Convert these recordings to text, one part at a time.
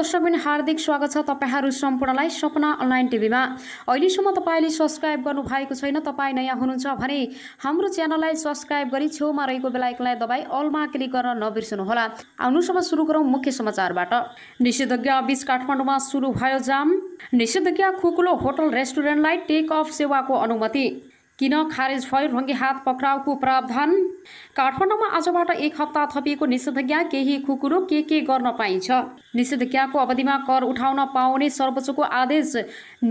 दर्शकबिन हार्दिक स्वागत छ तपाईँहरू सम्पूर्णलाई सपना अनलाइन टिभीमा अहिलेसम्म तपाईँले सब्सक्राइब गर्नु भएको छैन तपाईँ नयाँ हुनुहुन्छ भने हाम्रो च्यानललाई सब्सक्राइब गरी छेउमा रहेको बेलायकलाई दबाई अलमा क्लिक गर्न नबिर्सनुहोला आउनुहोस् अब सुरु गरौँ मुख्य समाचारबाट निषेधज्ञा बिच काठमाडौँमा सुरु भयो जाम निषेधज्ञा खुकुलो होटल रेस्टुरेन्टलाई टेक अफ सेवाको अनुमति किन खारेज भयो रङ्गे हात पक्राउको प्रावधान काठमाडौँमा आजबाट एक हप्ता थपिएको निषेधाज्ञा केही खुकुरो के के गर्न पाइन्छ निषेधाज्ञाको अवधिमा कर उठाउन पाउने सर्वोच्चको आदेश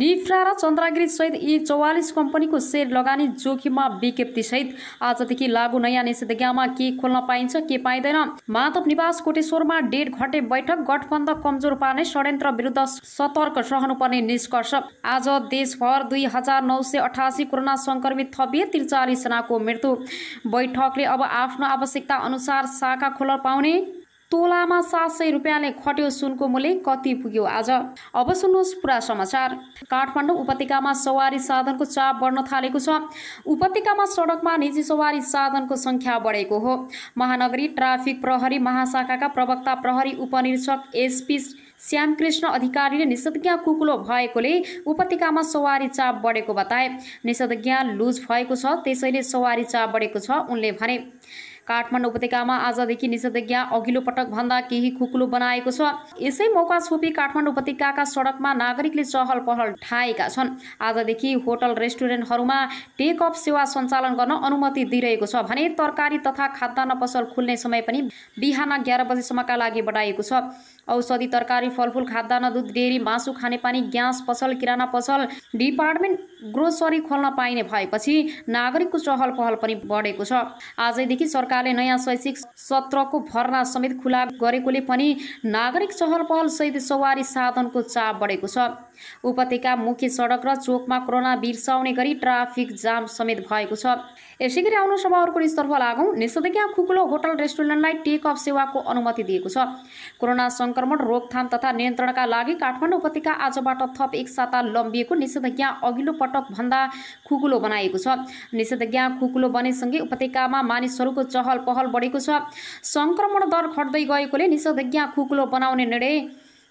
निफ्रा र चन्द्रागिरी सहित यी चौवालिस कम्पनीको सेयर लगानी जोखिममा सहित आजदेखि लागू नयाँ निषेधाज्ञामा के खोल्न पाइन्छ के पाइँदैन माधव निवास कोटेश्वरमा डेढ घटे बैठक गठबन्ध कमजोर पार्ने षड्यन्त्र विरुद्ध सतर्क रहनुपर्ने निष्कर्ष आज देशभर दुई हजार नौ सय अठासी कोरोना संक्रमित थपिए त्रिचालिसजनाको जनाको मृत्यु बैठकले अब आफ्नो आवश्यकता अनुसार शाखा खोल पाउने तोलामा सात सय रुपियाँले खट्यो सुनको मूल्य कति पुग्यो आज अब सुन्नुहोस् पुरा समाचार काठमाडौँ उपत्यकामा सवारी साधनको चाप बढ्न थालेको छ उपत्यकामा सडकमा निजी सवारी साधनको संख्या बढेको हो महानगरी ट्राफिक प्रहरी महाशाखाका प्रवक्ता प्रहरी उपनिरीक्षक एसपी श्यामकृष्ण अधिकारीले निषेधज्ञा कुकुलो भएकोले उपत्यकामा सवारी चाप बढेको बताए निषेधज्ञा लुज भएको छ त्यसैले सवारी चाप बढेको छ उनले भने काठमाडौँ उपत्यकामा आजदेखि निषेधाज्ञा अघिल्लो पटक भन्दा केही खुकुलो बनाएको छ यसै मौका छोपी काठमाडौँ उपत्यकाका सडकमा नागरिकले चहल पहल ठाएका छन् आजदेखि होटल रेस्टुरेन्टहरूमा टेक अप सेवा सञ्चालन गर्न अनुमति दिइरहेको छ भने तरकारी तथा खाद्यान्न पसल खुल्ने समय पनि बिहान एघार बजीसम्मका लागि बढाएको छ औषधि तरकारी फलफुल खाद्यान्न दुध डेरी मासु खानेपानी ग्यास पसल किराना पसल डिपार्टमेन्ट ग्रोसरी खोल्न पाइने भएपछि नागरिकको चहल पहल पनि बढेको छ आजदेखि सरकार सरकारले नयाँ शैक्षिक सत्रको भर्ना समेत खुला गरेकोले पनि नागरिक चहल पहलसहित सवारी साधनको चाप बढेको छ उपत्यका मुख्य सडक र चोकमा कोरोना बिर्साउने गरी ट्राफिक जाम समेत भएको छ यसै गरी आउनु अर्को निसतर्फ लागौँ निषेधज्ञा खुकुलो होटल रेस्टुरेन्टलाई टेक अफ सेवाको अनुमति दिएको छ कोरोना सङ्क्रमण रोकथाम तथा नियन्त्रणका लागि काठमाडौँ उपत्यका आजबाट थप एक साता लम्बिएको निषेधज्ञा अघिल्लो पटक भन्दा खुकुलो बनाएको छ निषेधज्ञा खुकुलो बनेसँगै उपत्यकामा मानिसहरूको चह चहल पहल बढेको छ संक्रमण दर घट्दै गएकोले निषेधाज्ञा खुकुलो बनाउने निर्णय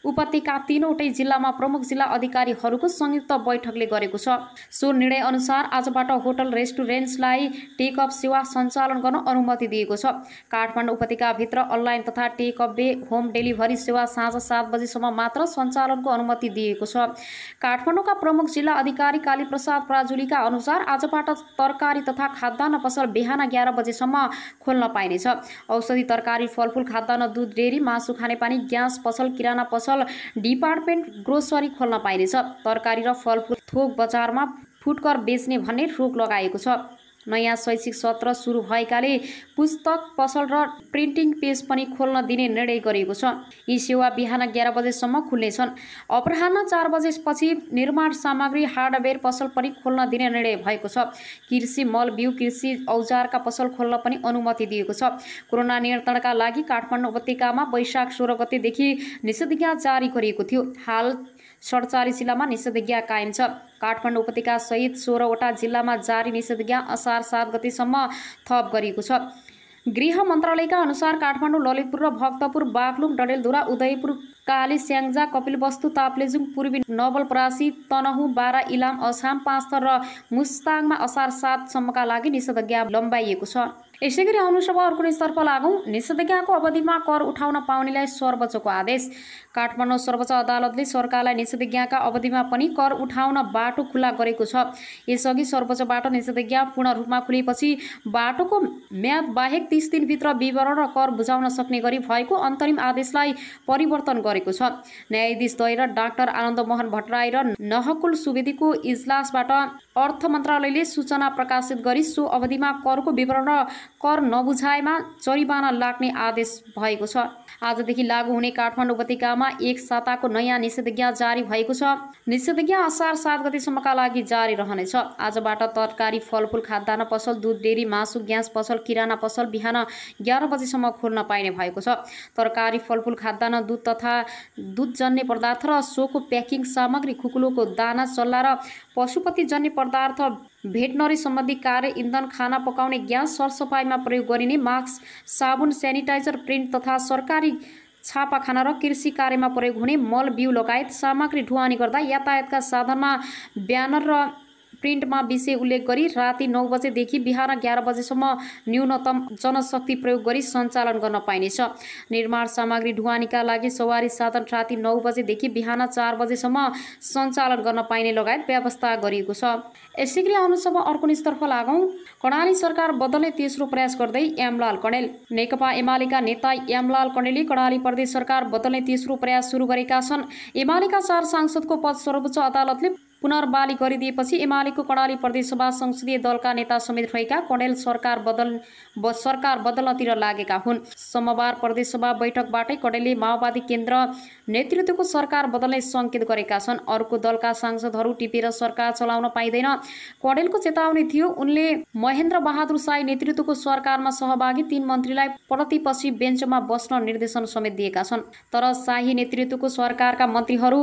उपत्यका तीनवटै जिल्लामा प्रमुख जिल्ला अधिकारीहरूको संयुक्त बैठकले गरेको छ सो निर्णय अनुसार आजबाट होटल रेस्टुरेन्ट्सलाई टेकअप सेवा सञ्चालन गर्न अनुमति दिएको छ काठमाडौँ उपत्यकाभित्र अनलाइन तथा टेकअप बे होम डेलिभरी सेवा साँझ सात बजीसम्म मात्र सञ्चालनको अनुमति दिएको छ काठमाडौँका प्रमुख जिल्ला अधिकारी कालीप्रसाद प्राजुलीका अनुसार आजबाट तरकारी तथा खाद्यान्न पसल बिहान एघार बजेसम्म खोल्न पाइनेछ औषधि तरकारी फलफुल खाद्यान्न दुध डेरी मासु खानेपानी ग्यास पसल किराना पसल पसल डिपार्टमेन्ट ग्रोसरी खोल्न पाइनेछ तरकारी र फलफुल थोक बजारमा फुटकर बेच्ने भन्ने रोक लगाएको छ नयाँ शैक्षिक सत्र सुरु भएकाले पुस्तक पसल र प्रिन्टिङ पेज पनि खोल्न दिने निर्णय गरिएको छ यी सेवा बिहान एघार बजेसम्म खुल्नेछन् अपराह चार बजेपछि निर्माण सामग्री हार्डवेयर पसल पनि खोल्न दिने निर्णय भएको छ कृषि मल बिउ कृषि औजारका पसल खोल्न पनि अनुमति दिएको छ कोरोना नियन्त्रणका लागि काठमाडौँ उपत्यकामा वैशाख सोह्र गतेदेखि निषेधाज्ञा जारी गरिएको थियो हाल सडचालिस जिल्लामा निषेधाज्ञा कायम छ काठमाडौँ सहित सोह्रवटा जिल्लामा जारी निषेधाज्ञा असार सात गतिसम्म थप गरिएको छ गृह मन्त्रालयका अनुसार काठमाडौँ ललितपुर र भक्तपुर बागलुङ डडेलधुरा उदयपुर काली स्याङ्जा कपिल वस्तु ताप्लेजुङ पूर्वी नवलपरासी तनहु बारा इलाम असाम पाँच थर र मुस्ताङमा असार सातसम्मका लागि निषेधाज्ञा लम्बाइएको छ यसै गरी अनुसभा अर्को निस्तर्फ लागौँ निषेधाज्ञाको अवधिमा कर उठाउन पाउनेलाई सर्वोच्चको आदेश काठमाडौँ सर्वोच्च अदालतले सरकारलाई निषेधाज्ञाका अवधिमा पनि कर उठाउन बाटो खुल्ला गरेको छ यसअघि सर्वोच्चबाट निषेधाज्ञा पूर्ण रूपमा खुलेपछि बाटोको म्याद बाहेक तिस दिनभित्र विवरण र कर बुझाउन सक्ने गरी भएको अन्तरिम आदेशलाई परिवर्तन गरे गरेको छ न्यायाधीश द्वय र डाक्टर आनन्द मोहन भट्टराई र नहकुल सुवेदीको इजलासबाट अर्थ मन्त्रालयले सूचना प्रकाशित गरी सो अवधिमा करको विवरण र कर नबुझाएमा जरिवाना लाग्ने आदेश भएको छ आजदेखि लागू हुने काठमाडौँ उपत्यकामा एक साताको नयाँ निषेधज्ञा जारी भएको छ निषेधज्ञा असार सात गतिसम्मका लागि जारी रहनेछ आजबाट तरकारी फलफुल खाद्यान्न पसल दुध डेरी मासु ग्यास पसल किराना पसल बिहान एघार बजीसम्म खोल्न पाइने भएको छ तरकारी फलफुल खाद्यान्न दुध तथा दुधजन्य पदार्थ र सोको प्याकिङ सामग्री खुकुलोको दाना चल्ला र पशुपतिजन्य पदार्थ भेटनरी सम्बन्धी कार्य इन्धन खाना पकाउने ग्यास सरसफाइमा प्रयोग गरिने मास्क साबुन सेनिटाइजर प्रिन्ट तथा सरकारी छापाखाना र कृषि कार्यमा प्रयोग हुने मल बिउ लगायत सामग्री ढुवानी गर्दा यातायातका साधनमा ब्यानर र प्रिन्टमा विषय उल्लेख गरी राति नौ बजेदेखि बिहान एघार बजेसम्म न्यूनतम जनशक्ति प्रयोग गरी सञ्चालन गर्न पाइनेछ निर्माण सामग्री ढुवानीका लागि सवारी साधन राति नौ बजेदेखि बिहान चार बजेसम्म सञ्चालन गर्न पाइने लगायत व्यवस्था गरिएको छ यसै अनुसम्म आउनुसम्म अर्को निस्तर्फ लागौँ कर्णाली सरकार बदल्ने तेस्रो प्रयास गर्दै एमलाल कणेल नेकपा एमालेका नेता यामलाल कणेलले कर्णाली प्रदेश सरकार बदल्ने तेस्रो प्रयास सुरु गरेका छन् एमालेका चार सांसदको पद सर्वोच्च अदालतले पुनर्बाली गरिदिएपछि एमालेको कर्णाली प्रदेशसभा संसदीय दलका नेता समेत रहेका कणेल सरकार बदल ब, सरकार बदल्नतिर लागेका हुन् सोमबार प्रदेशसभा बैठकबाटै कणेलले माओवादी केन्द्र नेतृत्वको सरकार बदल्ने सङ्केत गरेका छन् अर्को दलका सांसदहरू टिपेर सरकार चलाउन पाइँदैन कडेलको चेतावनी थियो उनले महेन्द्र बहादुर साई नेतृत्वको सरकारमा सहभागी तीन मन्त्रीलाई प्रतिपछि बेन्चमा बस्न निर्देशन समेत दिएका छन् तर शाही नेतृत्वको सरकारका मन्त्रीहरू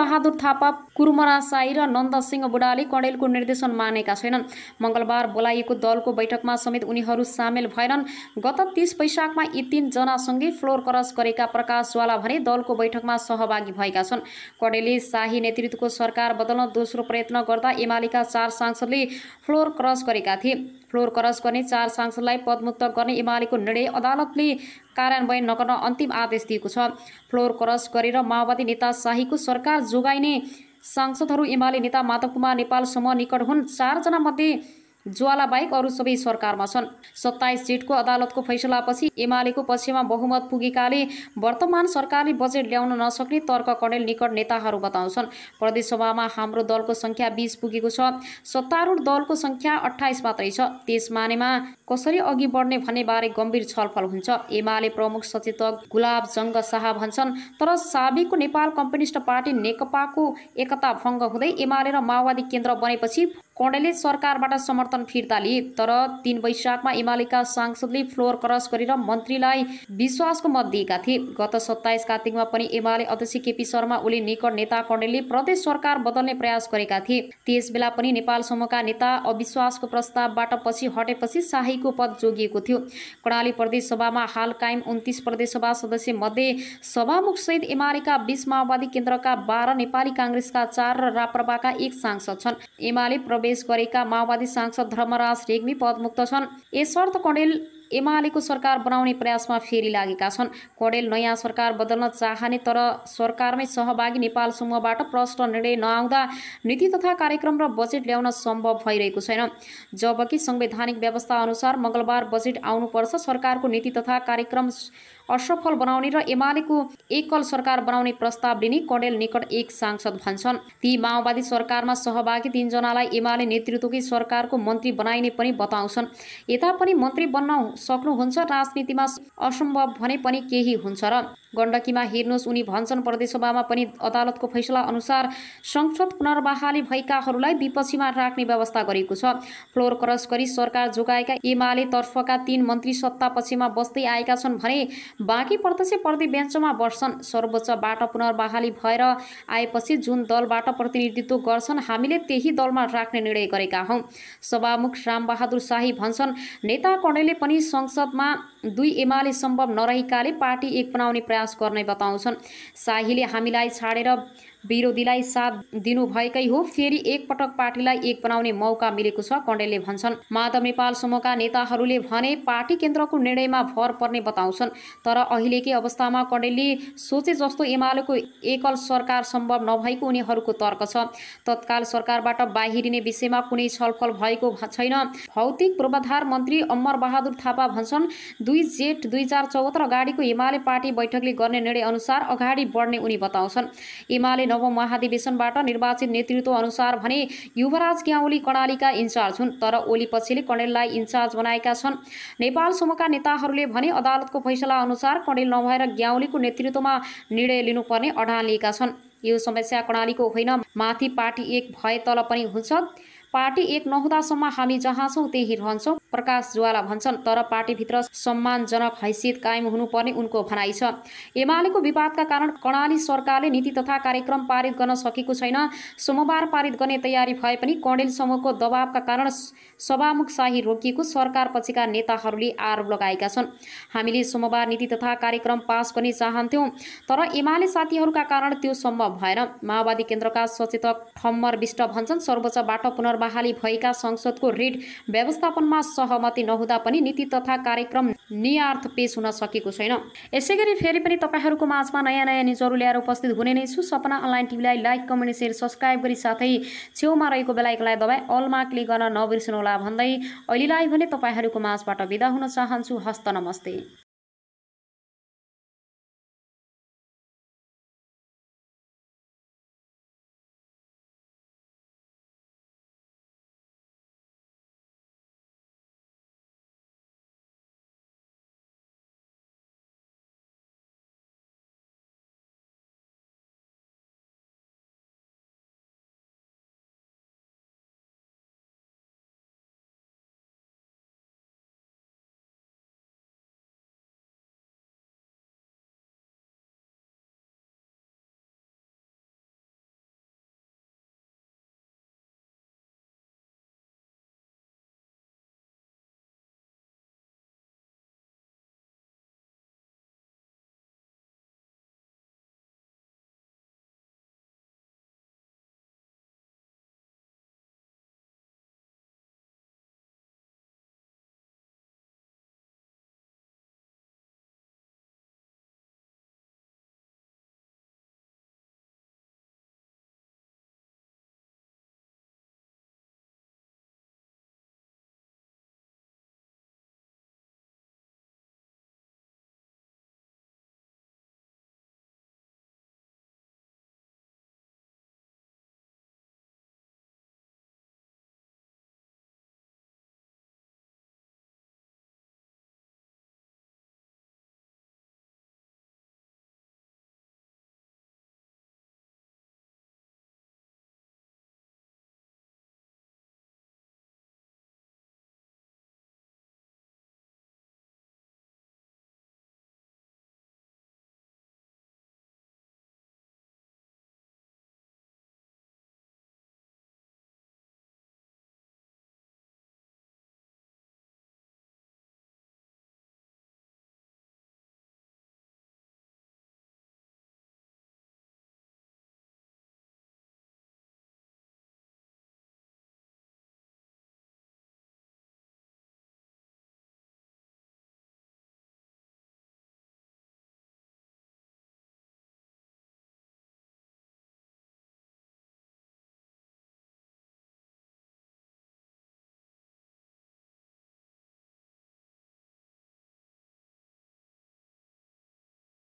बहादुर थापा कुर्मरा साई र सिंह बुढाले कडेलको निर्देशन मानेका छैनन् मङ्गलबार बोलाइएको दलको बैठकमा समेत उनीहरू सामेल भएनन् गत तीस वैशाखमा यी तिनजनासँगै फ्लोर क्रस गरेका प्रकाशवाला भने दलको बैठकमा सहभागी भएका छन् कडेलले शाही नेतृत्वको सरकार बदल्न दोस्रो प्रयत्न गर्दा एमालेका चार सांसदले फ्लोर क्रस गरेका थिए फ्लोर क्रस गर्ने चार सांसदलाई पदमुक्त गर्ने एमालेको निर्णय अदालतले कार्यान्वयन नगर्न अन्तिम आदेश दिएको छ फ्लोर क्रस गरेर माओवादी नेता शाहीको सरकार जोगाइने सांसदहरू एमाले नेता माधव कुमार नेपाल समूह निकट हुन् मध्ये ज्वालाबाहेक अरू सबै सरकारमा छन् सत्ताइस सिटको अदालतको फैसलापछि एमालेको पक्षमा बहुमत पुगेकाले वर्तमान सरकारले बजेट ल्याउन नसक्ने तर्क कडेल निकट नेताहरू बताउँछन् प्रदेशसभामा हाम्रो दलको सङ्ख्या बिस पुगेको छ सत्तारूढ दलको सङ्ख्या अठाइस मात्रै छ त्यस मानेमा कसरी अघि बढ्ने भन्ने बारे गम्भीर छलफल हुन्छ एमाले प्रमुख सचेतक गुलाब जङ्ग शाह भन्छन् तर साबिकको नेपाल कम्युनिस्ट पार्टी नेकपाको एकता भङ्ग हुँदै एमाले र माओवादी केन्द्र बनेपछि कणेले सरकारबाट समर्थन फिर्ता लिए तर तीन वैशाखमा एमालेका सांसदले फ्लोर क्रस गरेर मन्त्रीलाई विश्वासको मत दिएका थिए गत सत्ताइस कार्तिकमा पनि एमाले अध्यक्ष केपी शर्मा ओली निकट नेता कण्डेलले प्रदेश सरकार बदल्ने प्रयास गरेका थिए त्यस बेला पनि नेपाल समूहका नेता अविश्वासको प्रस्तावबाट पछि हटेपछि शाहीको पद जोगिएको थियो कर्णाली प्रदेश सभामा हाल कायम उन्तिस सभा सदस्य मध्ये सभामुख सहित एमालेका बिस माओवादी केन्द्रका बाह्र नेपाली काङ्ग्रेसका चार र राप्रपाका एक सांसद छन् एमाले प्रवेश गरेका माओवादी सांसद धर्मराज रेग्मी पदमुक्त छन् यसर्थ कणेल एमालेको सरकार बनाउने प्रयासमा फेरि लागेका छन् कडेल नयाँ सरकार बदल्न चाहने तर सरकारमै सहभागी नेपाल समूहबाट प्रष्ट निर्णय नआउँदा नीति तथा कार्यक्रम र बजेट ल्याउन सम्भव भइरहेको छैन जबकि संवैधानिक व्यवस्था अनुसार मङ्गलबार बजेट आउनुपर्छ सरकारको नीति तथा कार्यक्रम असफल बनाउने र एमालेको एकल सरकार बनाउने प्रस्ताव लिने कडेल निकट एक सांसद भन्छन् ती माओवादी सरकारमा सहभागी तिनजनालाई एमाले नेतृत्वकै सरकारको मन्त्री बनाइने पनि बताउँछन् यता पनि मन्त्री बन्न सक्नुहुन्छ राजनीतिमा असम्भव भने पनि केही हुन्छ र गण्डकीमा हेर्नुहोस् उनी भन्छन् प्रदेशसभामा पनि अदालतको फैसला अनुसार संसद पुनर्बहाली भएकाहरूलाई विपक्षीमा राख्ने व्यवस्था गरेको छ फ्लोर क्रस गरी सरकार जोगाएका एमाले तर्फका तीन मन्त्री सत्ता पछिमा बस्दै आएका छन् भने बाँकी प्रत्यक्ष प्रति बेन्चमा बस्छन् सर्वोच्चबाट पुनर्बहाली भएर आएपछि जुन दलबाट प्रतिनिधित्व गर्छन् हामीले त्यही दलमा राख्ने निर्णय गरेका हौँ सभामुख रामबहादुर शाही भन्छन् नेता कर्णले पनि संसदमा दुई एमाले सम्भव नरहेकाले पार्टी एक बनाउने प्रयास गर्ने बताउँछन् शाहीले हामीलाई छाडेर विरोधीलाई साथ दिनुभएकै हो फेरि एकपटक पार्टीलाई एक बनाउने मौका मिलेको छ कण्डेलले भन्छन् माधव नेपाल समूहका नेताहरूले भने पार्टी केन्द्रको निर्णयमा भर पर्ने बताउँछन् तर अहिलेकै अवस्थामा कण्डेलले सोचे जस्तो एमालेको एकल सरकार सम्भव नभएको उनीहरूको तर्क छ तत्काल सरकारबाट बाहिरिने विषयमा कुनै छलफल भएको छैन भौतिक पूर्वाधार मन्त्री अमर बहादुर थापा भन्छन् दुई जेठ दुई हजार चौहत्तर अगाडिको हिमालय पार्टी बैठकले गर्ने निर्णय अनुसार अगाडि बढ्ने उनी बताउँछन् एमाले नवौँ महाधिवेशनबाट निर्वाचित नेतृत्व अनुसार भने युवराज ग्याउली कर्णालीका इन्चार्ज हुन् तर ओली पछिले कणेललाई इन्चार्ज बनाएका छन् नेपाल समूहका नेताहरूले भने अदालतको फैसला अनुसार कणेल नभएर ग्याउलीको नेतृत्वमा निर्णय लिनुपर्ने अडान लिएका छन् यो समस्या कर्णालीको होइन माथि पार्टी एक भए तल पनि हुन्छ पार्टी एक नहुँदासम्म हामी जहाँ छौँ त्यही रहन्छौँ प्रकाश ज्वाला भन्छन् तर पार्टीभित्र सम्मानजनक हैसियत कायम हुनुपर्ने उनको भनाइ छ एमालेको विवादका कारण कर्णाली सरकारले नीति तथा कार्यक्रम पारित गर्न सकेको छैन सोमबार पारित गर्ने तयारी भए पनि कणेल समूहको दबावका कारण सभामुख शाही रोकिएको सरकार पछिका नेताहरूले आरोप लगाएका छन् हामीले सोमबार नीति तथा कार्यक्रम पास गर्ने चाहन्थ्यौँ तर एमाले साथीहरूका कारण त्यो सम्भव भएन माओवादी केन्द्रका सचेतक ठम्मर विष्ट भन्छन् सर्वोच्चबाट पुनर् बहाली भएका संसदको ऋण व्यवस्थापनमा सहमति नहुँदा पनि नीति तथा कार्यक्रम नियार्थ पेश हुन सकेको छैन यसै गरी फेरि पनि तपाईँहरूको माझमा नयाँ नयाँ न्युजहरू ल्याएर उपस्थित हुने नै छु सपना अनलाइन टिभीलाई लाइक कमेन्ट सेयर सब्सक्राइब गरी साथै छेउमा रहेको बेलायकलाई दबाई अलमा क्लिक गर्न नबिर्सनुहोला भन्दै अहिलेलाई भने तपाईँहरूको माझबाट विदा हुन चाहन्छु हस्त नमस्ते